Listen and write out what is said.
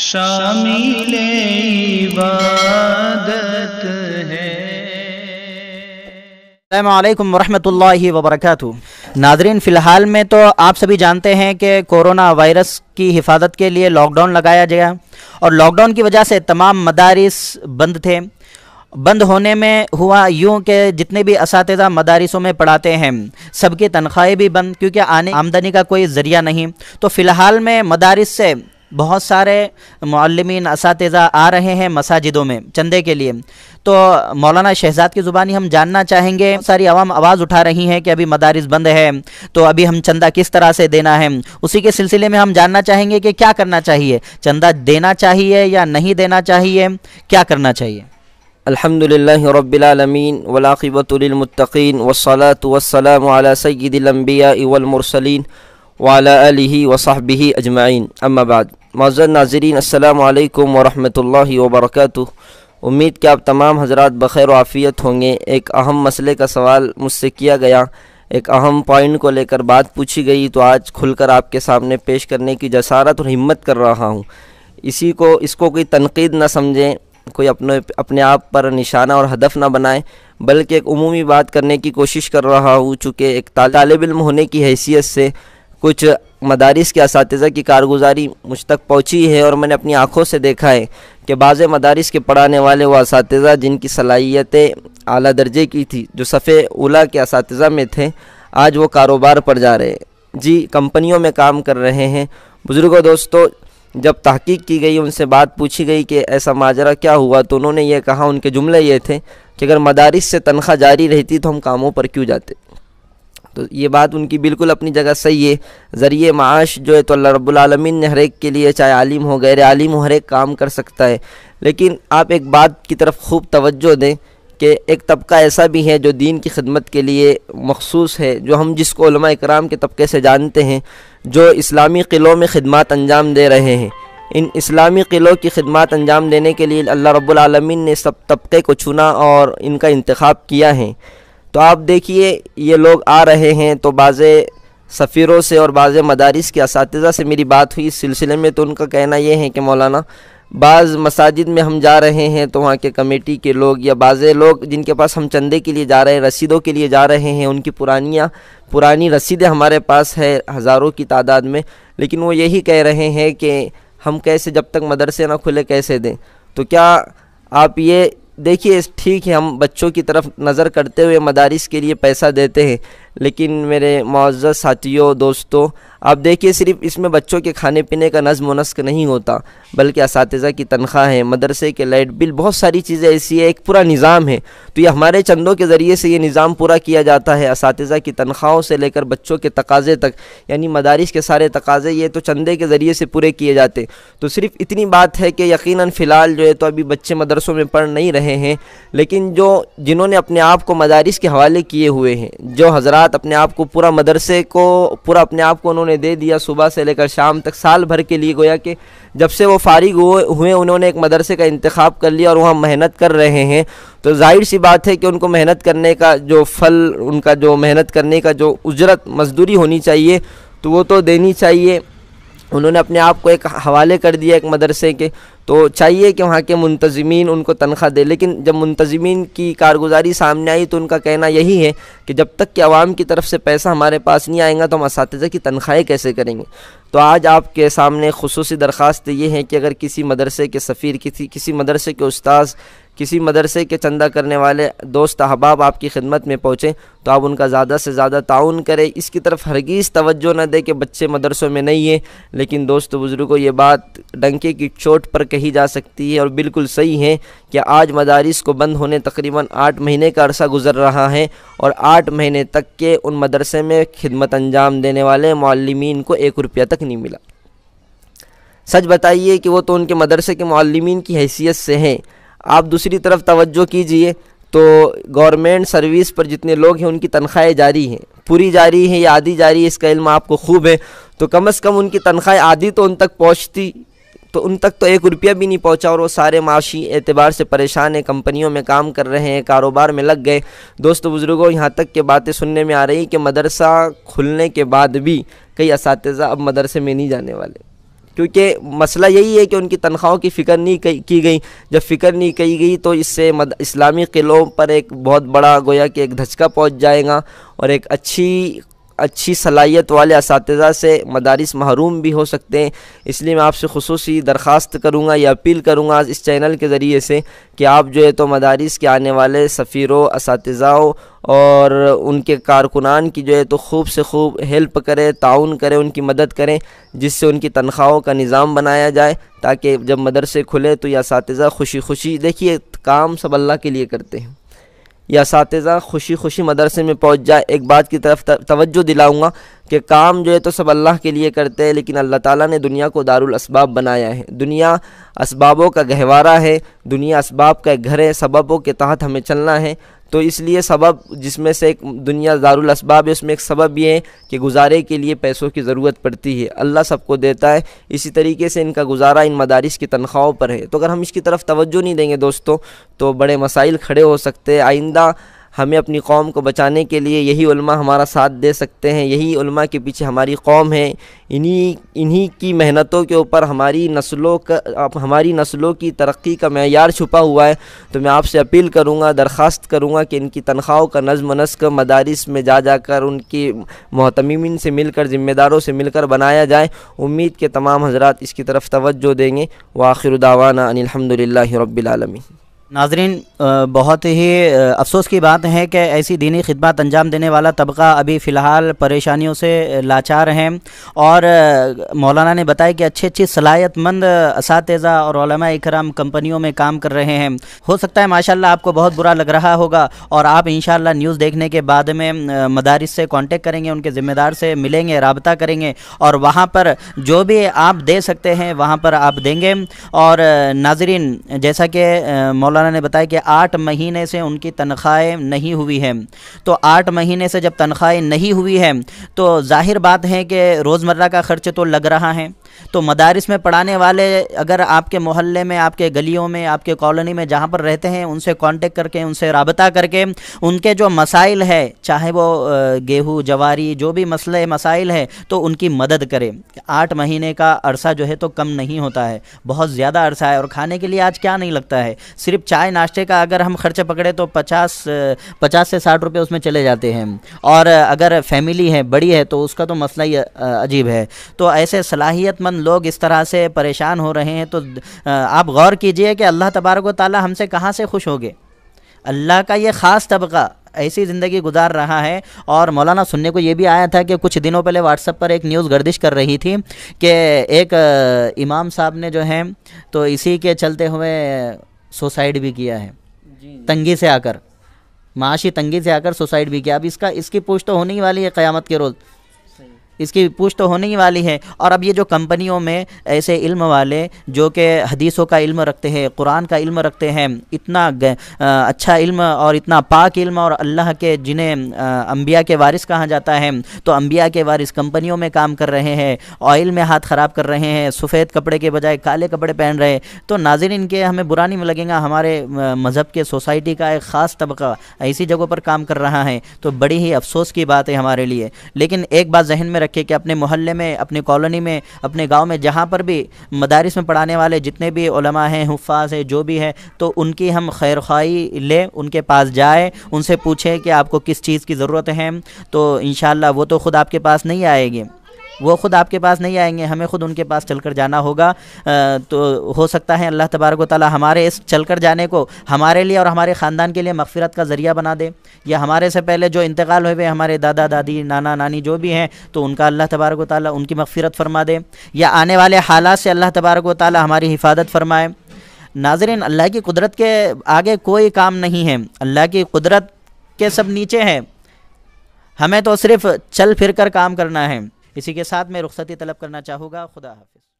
شامل السلام علیکم ورحمۃ اللہ وبرکاتہ ناظرین فی الحال میں تو آپ سبھی جانتے ہیں کہ کورونا وائرس کی حفاظت کے لیے لاک ڈاؤن لگایا گیا اور لاک ڈاؤن کی وجہ سے تمام مدارس بند تھے بند ہونے میں ہوا یوں کہ جتنے بھی اساتذہ مدارسوں میں پڑھاتے ہیں سب کی تنخواہیں بھی بند کیونکہ آنے آمدنی کا کوئی ذریعہ نہیں تو فی الحال میں مدارس سے بہت سارے معلمین اساتذہ آ رہے ہیں مساجدوں میں چندے کے لیے تو مولانا شہزاد کی زبانی ہم جاننا چاہیں گے ساری عوام آواز اٹھا رہی ہیں کہ ابھی مدارس بند ہے تو ابھی ہم چندہ کس طرح سے دینا ہے اسی کے سلسلے میں ہم جاننا چاہیں گے کہ کیا کرنا چاہیے چندہ دینا چاہیے یا نہیں دینا چاہیے کیا کرنا چاہیے الحمد للہ رب العالمین ولاقبۃ للمتقین والصلاة والسلام علی سید الانبیاء والمرسلین وعلى آله وصحبه أجمعين أما بعد اجمعین معذر ناظرین السلام علیکم ورحمۃ اللہ وبرکاتہ امید کہ آپ تمام حضرات بخیر و عافیت ہوں گے ایک اہم مسئلے کا سوال مجھ سے کیا گیا ایک اہم پوائنٹ کو لے کر بات پوچھی گئی تو آج کھل کر آپ کے سامنے پیش کرنے کی جسارت اور ہمت کر رہا ہوں اسی کو اس کو کوئی تنقید نہ سمجھیں کوئی اپنے اپنے آپ پر نشانہ اور ہدف نہ بنائیں بلکہ ایک عمومی بات کرنے کی کوشش کر رہا ہوں چونکہ ایک طالب علم ہونے کی حیثیت سے کچھ مدارس کے اساتذہ کی کارگزاری مجھ تک پہنچی ہے اور میں نے اپنی آنکھوں سے دیکھا ہے کہ بعض مدارس کے پڑھانے والے وہ اساتذہ جن کی صلاحیتیں اعلیٰ درجے کی تھی جو صفحے اولا کے اساتذہ میں تھے آج وہ کاروبار پر جا رہے جی کمپنیوں میں کام کر رہے ہیں بزرگوں دوستوں جب تحقیق کی گئی ان سے بات پوچھی گئی کہ ایسا ماجرہ کیا ہوا تو انہوں نے یہ کہا ان کے جملے یہ تھے کہ اگر مدارس سے تنخواہ جاری رہتی تو ہم کاموں پر کیوں جاتے تو یہ بات ان کی بالکل اپنی جگہ صحیح ہے ذریعہ معاش جو ہے تو اللہ رب العالمین نے ہر ایک کے لیے چاہے عالم ہو غیر عالم ہو ہر ایک کام کر سکتا ہے لیکن آپ ایک بات کی طرف خوب توجہ دیں کہ ایک طبقہ ایسا بھی ہے جو دین کی خدمت کے لیے مخصوص ہے جو ہم جس کو علماء اکرام کے طبقے سے جانتے ہیں جو اسلامی قلعوں میں خدمات انجام دے رہے ہیں ان اسلامی قلعوں کی خدمات انجام دینے کے لیے اللہ رب العالمین نے سب طبقے کو چنا اور ان کا انتخاب کیا ہے تو آپ دیکھیے یہ لوگ آ رہے ہیں تو بعض سفیروں سے اور بعض مدارس کے اساتذہ سے میری بات ہوئی اس سلسلے میں تو ان کا کہنا یہ ہے کہ مولانا بعض مساجد میں ہم جا رہے ہیں تو وہاں کے کمیٹی کے لوگ یا بعض لوگ جن کے پاس ہم چندے کے لیے جا رہے ہیں رسیدوں کے لیے جا رہے ہیں ان کی پرانیاں پرانی رسیدیں ہمارے پاس ہے ہزاروں کی تعداد میں لیکن وہ یہی کہہ رہے ہیں کہ ہم کیسے جب تک مدرسے نہ کھلے کیسے دیں تو کیا آپ یہ دیکھیے ٹھیک ہے ہم بچوں کی طرف نظر کرتے ہوئے مدارس کے لیے پیسہ دیتے ہیں لیکن میرے معزز ساتھیوں دوستوں آپ دیکھیے صرف اس میں بچوں کے کھانے پینے کا نظم و نسق نہیں ہوتا بلکہ اساتذہ کی تنخواہ ہے مدرسے کے لائٹ بل بہت ساری چیزیں ایسی ہے ایک پورا نظام ہے تو یہ ہمارے چندوں کے ذریعے سے یہ نظام پورا کیا جاتا ہے اساتذہ کی تنخواہوں سے لے کر بچوں کے تقاضے تک یعنی مدارس کے سارے تقاضے یہ تو چندے کے ذریعے سے پورے کیے جاتے تو صرف اتنی بات ہے کہ یقیناً فی الحال جو ہے تو ابھی بچے مدرسوں میں پڑھ نہیں رہے ہیں لیکن جو جنہوں نے اپنے آپ کو مدارس کے حوالے کیے ہوئے ہیں جو حضرات اپنے آپ کو پورا مدرسے کو پورا اپنے آپ کو انہوں نے نے دے دیا صبح سے لے کر شام تک سال بھر کے لیے گویا کہ جب سے وہ فارغ ہوئے انہوں نے ایک مدرسے کا انتخاب کر لیا اور وہاں محنت کر رہے ہیں تو ظاہر سی بات ہے کہ ان کو محنت کرنے کا جو پھل ان کا جو محنت کرنے کا جو اجرت مزدوری ہونی چاہیے تو وہ تو دینی چاہیے انہوں نے اپنے آپ کو ایک حوالے کر دیا ایک مدرسے کے تو چاہیے کہ وہاں کے منتظمین ان کو تنخواہ دے لیکن جب منتظمین کی کارگزاری سامنے آئی تو ان کا کہنا یہی ہے کہ جب تک کہ عوام کی طرف سے پیسہ ہمارے پاس نہیں آئیں گا تو ہم اساتذہ کی تنخواہیں کیسے کریں گے تو آج آپ کے سامنے خصوصی درخواست یہ ہے کہ اگر کسی مدرسے کے سفیر کسی کسی مدرسے کے استاذ کسی مدرسے کے چندہ کرنے والے دوست احباب آپ کی خدمت میں پہنچیں تو آپ ان کا زیادہ سے زیادہ تعاون کریں اس کی طرف ہرگیز توجہ نہ دے کہ بچے مدرسوں میں نہیں ہیں لیکن دوست بزرگوں کو یہ بات ڈنکے کی چوٹ پر کہی جا سکتی ہے اور بالکل صحیح ہے کہ آج مدارس کو بند ہونے تقریباً آٹھ مہینے کا عرصہ گزر رہا ہے اور آٹھ مہینے تک کے ان مدرسے میں خدمت انجام دینے والے معلمین کو ایک روپیہ تک نہیں ملا سچ بتائیے کہ وہ تو ان کے مدرسے کے معلمین کی حیثیت سے ہیں آپ دوسری طرف توجہ کیجئے تو گورنمنٹ سروس پر جتنے لوگ ہیں ان کی تنخواہیں جاری ہیں پوری جاری ہیں یا آدھی جاری ہے اس کا علم آپ کو خوب ہے تو کم از کم ان کی تنخواہیں آدھی تو ان تک پہنچتی تو ان تک تو ایک روپیہ بھی نہیں پہنچا اور وہ سارے معاشی اعتبار سے پریشان ہیں کمپنیوں میں کام کر رہے ہیں کاروبار میں لگ گئے دوست بزرگوں یہاں تک کہ باتیں سننے میں آ رہی کہ مدرسہ کھلنے کے بعد بھی کئی اساتذہ اب مدرسے میں نہیں جانے والے کیونکہ مسئلہ یہی ہے کہ ان کی تنخواہوں کی فکر نہیں کی گئی جب فکر نہیں کی گئی تو اس سے مد اسلامی قلعوں پر ایک بہت بڑا گویا کہ ایک دھچکا پہنچ جائے گا اور ایک اچھی اچھی صلاحیت والے اساتذہ سے مدارس محروم بھی ہو سکتے ہیں اس لیے میں آپ سے خصوصی درخواست کروں گا یا اپیل کروں گا اس چینل کے ذریعے سے کہ آپ جو ہے تو مدارس کے آنے والے سفیروں اساتذہ اور ان کے کارکنان کی جو ہے تو خوب سے خوب ہیلپ کرے تعاون کریں ان کی مدد کریں جس سے ان کی تنخواہوں کا نظام بنایا جائے تاکہ جب مدرسے کھلے تو یہ اساتذہ خوشی خوشی دیکھیے کام سب اللہ کے لیے کرتے ہیں یا اساتذہ خوشی خوشی مدرسے میں پہنچ جائے ایک بات کی طرف توجہ دلاؤں گا کہ کام جو ہے تو سب اللہ کے لیے کرتے ہیں لیکن اللہ تعالیٰ نے دنیا کو دارالاسباب بنایا ہے دنیا اسبابوں کا گہوارہ ہے دنیا اسباب کا گھر ہے سببوں کے تحت ہمیں چلنا ہے تو اس لیے سبب جس میں سے ایک دنیا دارالاسباب ہے اس میں ایک سبب یہ ہے کہ گزارے کے لیے پیسوں کی ضرورت پڑتی ہے اللہ سب کو دیتا ہے اسی طریقے سے ان کا گزارا ان مدارس کی تنخواہوں پر ہے تو اگر ہم اس کی طرف توجہ نہیں دیں گے دوستوں تو بڑے مسائل کھڑے ہو سکتے آئندہ ہمیں اپنی قوم کو بچانے کے لیے یہی علماء ہمارا ساتھ دے سکتے ہیں یہی علماء کے پیچھے ہماری قوم ہے انہی انہی کی محنتوں کے اوپر ہماری نسلوں کا ہماری نسلوں کی ترقی کا معیار چھپا ہوا ہے تو میں آپ سے اپیل کروں گا درخواست کروں گا کہ ان کی تنخواہوں کا نظم و نسق مدارس میں جا جا کر ان کی محتمین سے مل کر ذمہ داروں سے مل کر بنایا جائے امید کے تمام حضرات اس کی طرف توجہ دیں گے واخر ان الحمدللہ رب العالمین ناظرین بہت ہی افسوس کی بات ہے کہ ایسی دینی خدمات انجام دینے والا طبقہ ابھی فی الحال پریشانیوں سے لاچار ہیں اور مولانا نے بتایا کہ اچھی اچھی صلاحیت مند اساتذہ اور علماء اکرام کمپنیوں میں کام کر رہے ہیں ہو سکتا ہے ماشاءاللہ آپ کو بہت برا لگ رہا ہوگا اور آپ انشاءاللہ نیوز دیکھنے کے بعد میں مدارس سے کانٹیکٹ کریں گے ان کے ذمہ دار سے ملیں گے رابطہ کریں گے اور وہاں پر جو بھی آپ دے سکتے ہیں وہاں پر آپ دیں گے اور ناظرین جیسا کہ مولانا نے بتایا کہ آٹھ مہینے سے ان کی تنخواہیں نہیں ہوئی ہے تو آٹھ مہینے سے جب تنخواہیں نہیں ہوئی ہے تو ظاہر بات ہے کہ روزمرہ کا خرچ تو لگ رہا ہے تو مدارس میں پڑھانے والے اگر آپ کے محلے میں آپ کے گلیوں میں آپ کے کالونی میں جہاں پر رہتے ہیں ان سے کانٹیکٹ کر کے ان سے رابطہ کر کے ان کے جو مسائل ہے چاہے وہ گیہوں جواری جو بھی مسئلہ مسائل ہے تو ان کی مدد کرے آٹھ مہینے کا عرصہ جو ہے تو کم نہیں ہوتا ہے بہت زیادہ عرصہ ہے اور کھانے کے لیے آج کیا نہیں لگتا ہے صرف چائے ناشتے کا اگر ہم خرچے پکڑے تو پچاس پچاس سے ساٹھ روپے اس میں چلے جاتے ہیں اور اگر فیملی ہے بڑی ہے تو اس کا تو مسئلہ ہی عجیب ہے تو ایسے صلاحیت مند لوگ اس طرح سے پریشان ہو رہے ہیں تو آپ غور کیجئے کہ اللہ تبارک و تعالی ہم سے کہاں سے خوش ہوگے اللہ کا یہ خاص طبقہ ایسی زندگی گزار رہا ہے اور مولانا سننے کو یہ بھی آیا تھا کہ کچھ دنوں پہلے واٹس اپ پر ایک نیوز گردش کر رہی تھی کہ ایک امام صاحب نے جو ہے تو اسی کے چلتے ہوئے سوسائڈ بھی کیا ہے جی، جی۔ تنگی سے آ کر معاشی تنگی سے آ کر سوسائڈ بھی کیا اب اس کا اس کی پوچھ تو ہونے ہی والی ہے قیامت کے روز اس کی پوچھ تو ہونے ہی والی ہے اور اب یہ جو کمپنیوں میں ایسے علم والے جو کہ حدیثوں کا علم رکھتے ہیں قرآن کا علم رکھتے ہیں اتنا اچھا علم اور اتنا پاک علم اور اللہ کے جنہیں انبیاء کے وارث کہا جاتا ہے تو انبیاء کے وارث کمپنیوں میں کام کر رہے ہیں آئل میں ہاتھ خراب کر رہے ہیں سفید کپڑے کے بجائے کالے کپڑے پہن رہے تو ناظرین ان کے ہمیں برا نہیں لگے گا ہمارے مذہب کے سوسائٹی کا ایک خاص طبقہ ایسی جگہوں پر کام کر رہا ہے تو بڑی ہی افسوس کی بات ہے ہمارے لیے لیکن ایک بات ذہن میں رکھے کہ اپنے محلے میں اپنے کالونی میں اپنے گاؤں میں جہاں پر بھی مدارس میں پڑھانے والے جتنے بھی علماء ہیں حفاظ ہیں جو بھی ہیں تو ان کی ہم خیرخواہی لیں ان کے پاس جائیں ان سے پوچھیں کہ آپ کو کس چیز کی ضرورت ہے تو انشاءاللہ وہ تو خود آپ کے پاس نہیں آئے گی وہ خود آپ کے پاس نہیں آئیں گے ہمیں خود ان کے پاس چل کر جانا ہوگا تو ہو سکتا ہے اللہ تبارک و تعالی ہمارے اس چل کر جانے کو ہمارے لیے اور ہمارے خاندان کے لیے مغفرت کا ذریعہ بنا دے یا ہمارے سے پہلے جو انتقال ہوئے ہوئے ہمارے دادا دادی نانا نانی جو بھی ہیں تو ان کا اللہ تبارک و تعالی ان کی مغفرت فرما دے یا آنے والے حالات سے اللہ تبارک و تعالی ہماری حفاظت فرمائے ناظرین اللہ کی قدرت کے آگے کوئی کام نہیں ہے اللہ کی قدرت کے سب نیچے ہیں ہمیں تو صرف چل پھر کر کام کرنا ہے اسی کے ساتھ میں رخصتی طلب کرنا چاہوں گا خدا حافظ